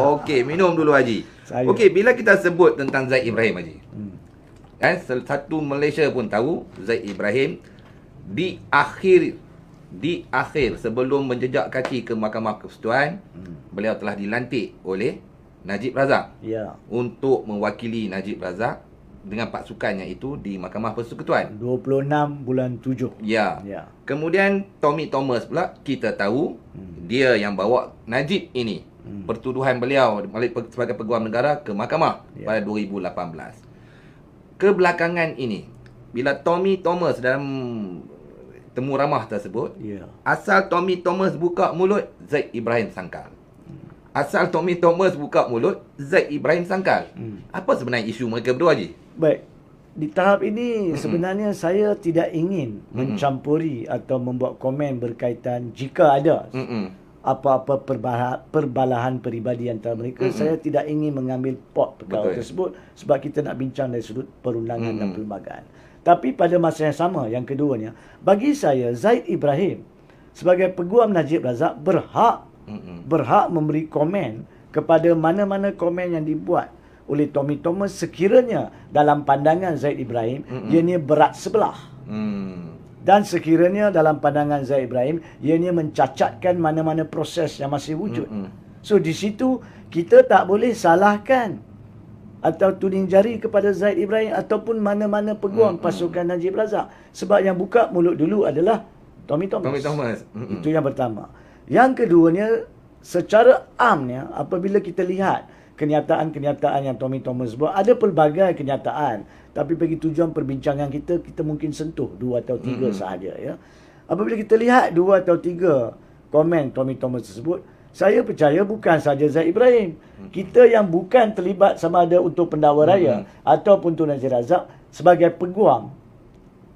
Oh, Okey, minum dulu Haji. Okey, bila kita sebut tentang Zaid Ibrahim Haji. Kan hmm. eh, satu Malaysia pun tahu Zaid Ibrahim di akhir di akhir sebelum menjejak kaki ke Mahkamah Konstitusi, hmm. beliau telah dilantik oleh Najib Razak. Ya. Yeah. Untuk mewakili Najib Razak dengan pasukan yang itu di Mahkamah Persekutuan. 26 bulan 7. Ya. ya. Kemudian Tommy Thomas pula kita tahu hmm. dia yang bawa Najib ini hmm. pertuduhan beliau sebagai peguam negara ke mahkamah ya. pada 2018. Kebelakangan ini bila Tommy Thomas dalam temu ramah tersebut ya. asal Tommy Thomas buka mulut Zaid Ibrahim sangkal. Asal Tommy Thomas buka mulut, Zaid Ibrahim sangkal. Hmm. Apa sebenarnya isu mereka berdua, Haji? Baik. Di tahap ini, hmm. sebenarnya saya tidak ingin hmm. mencampuri atau membuat komen berkaitan jika ada hmm. apa-apa perbala- perbalahan peribadi antara mereka. Hmm. Saya tidak ingin mengambil pot perkara Betul. tersebut sebab kita nak bincang dari sudut perundangan hmm. dan perlembagaan. Tapi pada masa yang sama, yang keduanya, bagi saya, Zaid Ibrahim sebagai peguam Najib Razak berhak mm Berhak memberi komen kepada mana-mana komen yang dibuat oleh Tommy Thomas sekiranya dalam pandangan Zaid Ibrahim Mm-mm. ianya berat sebelah. Mm. Dan sekiranya dalam pandangan Zaid Ibrahim ianya mencacatkan mana-mana proses yang masih wujud. Mm-mm. So di situ kita tak boleh salahkan atau tuding jari kepada Zaid Ibrahim ataupun mana-mana peguam pasukan Najib Razak sebab yang buka mulut dulu adalah Tommy Thomas. Tommy Thomas. Mm-mm. Itu yang pertama. Yang keduanya, secara amnya, apabila kita lihat kenyataan-kenyataan yang Tommy Thomas buat, ada pelbagai kenyataan. Tapi bagi tujuan perbincangan kita, kita mungkin sentuh dua atau tiga hmm. sahaja. Ya. Apabila kita lihat dua atau tiga komen Tommy Thomas tersebut, saya percaya bukan saja Zaid Ibrahim. Hmm. Kita yang bukan terlibat sama ada untuk pendakwa raya hmm. ataupun Tun Razak sebagai peguam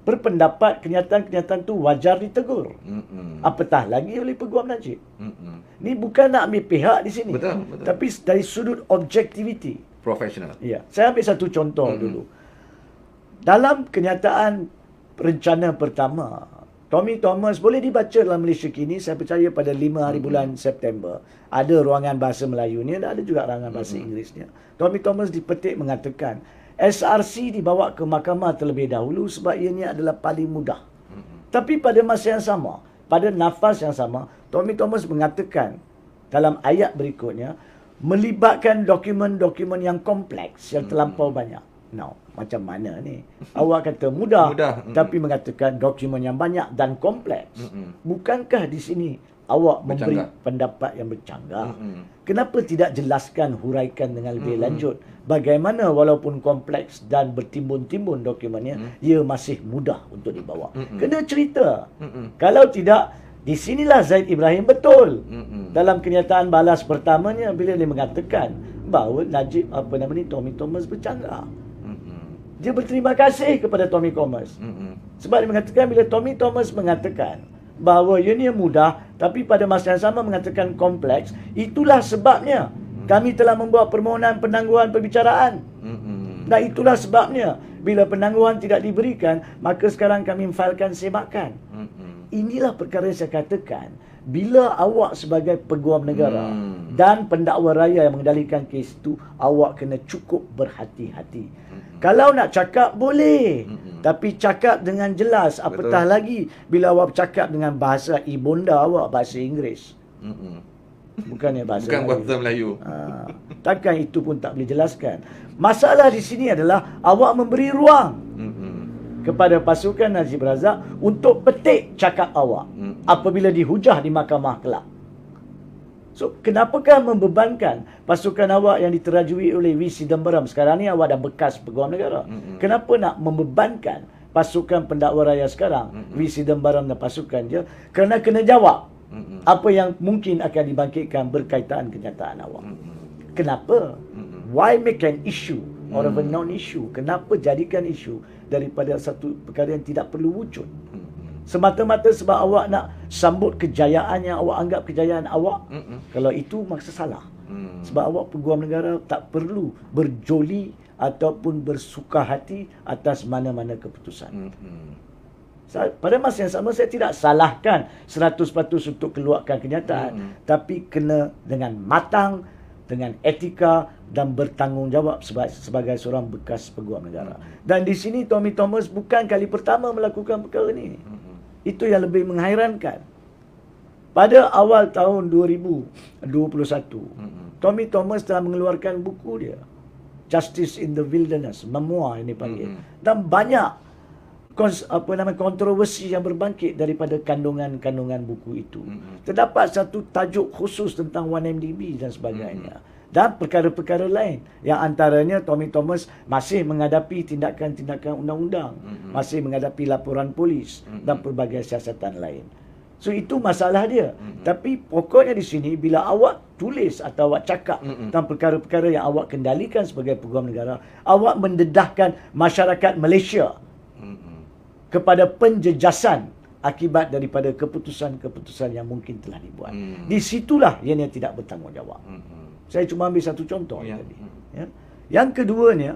berpendapat kenyataan-kenyataan tu wajar ditegur. Mm-mm. Apatah lagi oleh Peguam Najib. Mm-mm. Ni bukan nak ambil pihak di sini. Betul, betul. Tapi dari sudut objektiviti. Profesional. Ya. Saya ambil satu contoh Mm-mm. dulu. Dalam kenyataan rencana pertama, Tommy Thomas boleh dibaca dalam Malaysia kini, saya percaya pada 5 hari mm-hmm. bulan September. Ada ruangan bahasa Melayunya dan ada juga ruangan bahasa mm-hmm. Inggerisnya. Tommy Thomas dipetik mengatakan, SRC dibawa ke mahkamah terlebih dahulu sebab ianya adalah paling mudah. Tapi pada masa yang sama, pada nafas yang sama, Tommy Thomas mengatakan dalam ayat berikutnya, melibatkan dokumen-dokumen yang kompleks, yang hmm. terlampau banyak. Now, macam mana ni? Awak kata mudah, mudah. tapi mengatakan dokumen yang banyak dan kompleks. Bukankah di sini awak bercanggah. memberi pendapat yang bercanggah. Mm-hmm. Kenapa tidak jelaskan, huraikan dengan lebih mm-hmm. lanjut? Bagaimana walaupun kompleks dan bertimbun-timbun dokumennya, mm-hmm. ia masih mudah untuk dibawa. Mm-hmm. Kena cerita. Mm-hmm. Kalau tidak, di sinilah Zaid Ibrahim betul. Mm-hmm. Dalam kenyataan balas pertamanya, bila dia mengatakan bahawa Najib, apa nama ni, Tommy Thomas bercanggah. Dia berterima kasih kepada Tommy Thomas. Mm-hmm. Sebab dia mengatakan, bila Tommy Thomas mengatakan, bahawa ianya mudah tapi pada masa yang sama mengatakan kompleks itulah sebabnya hmm. kami telah membuat permohonan penangguhan perbicaraan hmm. dan itulah sebabnya bila penangguhan tidak diberikan maka sekarang kami mfailkan semakan hmm. inilah perkara yang saya katakan bila awak sebagai peguam negara hmm dan pendakwa raya yang mengendalikan kes itu, awak kena cukup berhati-hati. Mm-hmm. Kalau nak cakap boleh. Mm-hmm. Tapi cakap dengan jelas apatah Betul. lagi bila awak cakap dengan bahasa ibunda awak bahasa Inggeris. Mm-hmm. Bukannya bahasa Bukan bahasa Melayu. Ha. Takkan itu pun tak boleh jelaskan. Masalah di sini adalah awak memberi ruang. Mm-hmm kepada pasukan Najib Razak untuk petik cakap awak apabila dihujah di mahkamah kelak. So, kenapakah membebankan pasukan awak yang diterajui oleh WC Dembaram? Sekarang ni awak dah bekas peguam negara. Mm-hmm. Kenapa nak membebankan pasukan pendakwa raya sekarang, mm-hmm. WC Dembaram dan pasukan dia? Kerana kena jawab mm-hmm. apa yang mungkin akan dibangkitkan berkaitan kenyataan awak. Mm-hmm. Kenapa? Mm-hmm. Why make an issue or mm-hmm. a mm. non-issue? Kenapa jadikan isu daripada satu perkara yang tidak perlu wujud? Mm-hmm. Semata-mata sebab awak nak sambut kejayaan yang awak anggap kejayaan awak. Mm-mm. Kalau itu maksud salah. Mm. Sebab awak peguam negara tak perlu berjoli ataupun bersuka hati atas mana-mana keputusan. Mm-mm. Pada masa yang sama saya tidak salahkan 100% untuk keluarkan kenyataan. Mm-mm. Tapi kena dengan matang, dengan etika dan bertanggungjawab sebagai, sebagai seorang bekas peguam negara. Mm. Dan di sini Tommy Thomas bukan kali pertama melakukan perkara ini. Mm. Itu yang lebih menghairankan. Pada awal tahun 2021, Tommy Thomas telah mengeluarkan buku dia. Justice in the Wilderness, memoir ini panggil. Dan banyak apa nama kontroversi yang berbangkit daripada kandungan-kandungan buku itu. Terdapat satu tajuk khusus tentang 1MDB dan sebagainya. Mm-hmm dan perkara-perkara lain yang antaranya Tommy Thomas masih menghadapi tindakan-tindakan undang-undang mm-hmm. masih menghadapi laporan polis mm-hmm. dan pelbagai siasatan lain so itu masalah dia mm-hmm. tapi pokoknya di sini bila awak tulis atau awak cakap mm-hmm. tentang perkara-perkara yang awak kendalikan sebagai peguam negara awak mendedahkan masyarakat Malaysia mm-hmm. kepada penjejasan akibat daripada keputusan-keputusan yang mungkin telah dibuat mm-hmm. di situlah yang tidak bertanggungjawab mm-hmm. Saya cuma ambil satu contoh ya. tadi. Ya. Yang keduanya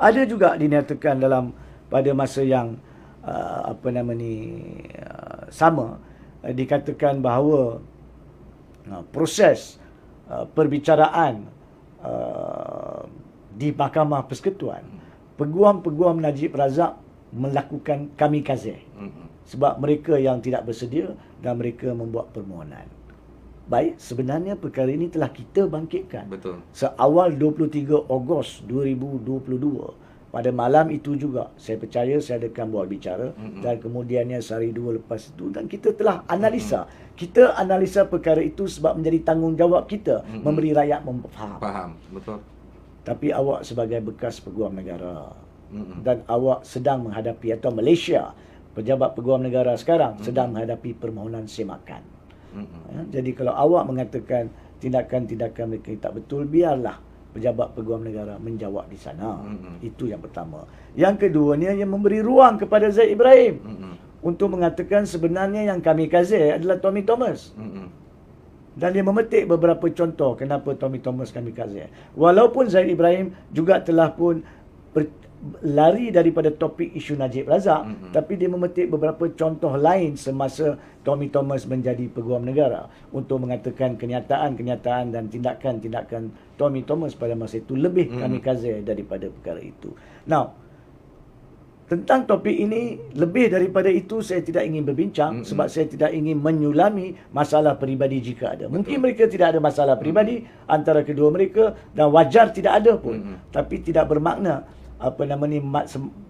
ada juga dinyatakan dalam pada masa yang uh, apa nama ni uh, sama uh, dikatakan bahawa uh, proses uh, perbicaraan uh, di Mahkamah Persekutuan peguam-peguam Najib Razak melakukan kamikaze. Mm-hmm. Sebab mereka yang tidak bersedia dan mereka membuat permohonan. Baik, sebenarnya perkara ini telah kita bangkitkan. Betul. Seawal 23 Ogos 2022. Pada malam itu juga, saya percaya saya adakan buat bicara. Mm-hmm. Dan kemudiannya sehari dua lepas itu. Dan kita telah analisa. Mm-hmm. Kita analisa perkara itu sebab menjadi tanggungjawab kita. Mm-hmm. Memberi rakyat memfaham. Faham, betul. Tapi awak sebagai bekas peguam negara. Mm-hmm. Dan awak sedang menghadapi, atau Malaysia, pejabat peguam negara sekarang, mm-hmm. sedang menghadapi permohonan semakan. Ya, jadi kalau awak mengatakan tindakan-tindakan mereka tak betul, biarlah pejabat peguam negara menjawab di sana. Itu yang pertama. Yang kedua ni yang memberi ruang kepada Zaid Ibrahim untuk mengatakan sebenarnya yang kami kaze adalah Tommy Thomas. Dan dia memetik beberapa contoh kenapa Tommy Thomas kami kaze. Walaupun Zaid Ibrahim juga telah pun lari daripada topik isu Najib Razak mm-hmm. tapi dia memetik beberapa contoh lain semasa Tommy Thomas menjadi peguam negara untuk mengatakan kenyataan-kenyataan dan tindakan-tindakan Tommy Thomas pada masa itu lebih mm-hmm. kamikaze daripada perkara itu. Now tentang topik ini lebih daripada itu saya tidak ingin berbincang mm-hmm. sebab saya tidak ingin menyulami masalah peribadi jika ada. Mungkin Betul. mereka tidak ada masalah mhm. peribadi mm-hmm. antara kedua mereka dan wajar tidak ada pun mm-hmm. tapi tidak bermakna apa nama ni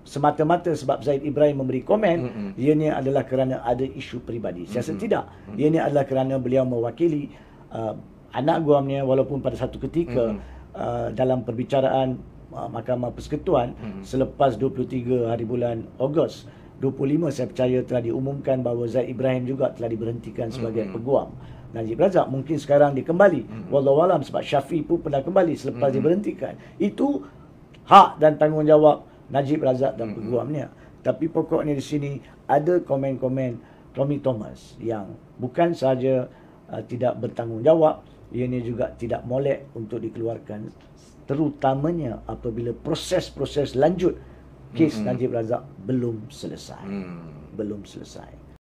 semata-mata sebab Zaid Ibrahim memberi komen mm-hmm. ianya adalah kerana ada isu peribadi. Saya mm-hmm. tidak. Ianya adalah kerana beliau mewakili uh, anak guamnya walaupun pada satu ketika mm-hmm. uh, dalam perbicaraan uh, Mahkamah Persekutuan mm-hmm. selepas 23 hari bulan Ogos 25 saya percaya telah diumumkan bahawa Zaid Ibrahim juga telah diberhentikan sebagai mm-hmm. peguam. Najib Razak mungkin sekarang dia kembali. Mm-hmm. Wallahualam sebab Syafi pun pernah kembali selepas mm-hmm. diberhentikan. Itu hak dan tanggungjawab Najib Razak dan hmm. peguamnya. Hmm. Tapi pokoknya di sini ada komen-komen Tommy Thomas yang bukan sahaja uh, tidak bertanggungjawab, ini juga tidak molek untuk dikeluarkan terutamanya apabila proses-proses lanjut kes hmm. Najib Razak belum selesai. Hmm. Belum selesai.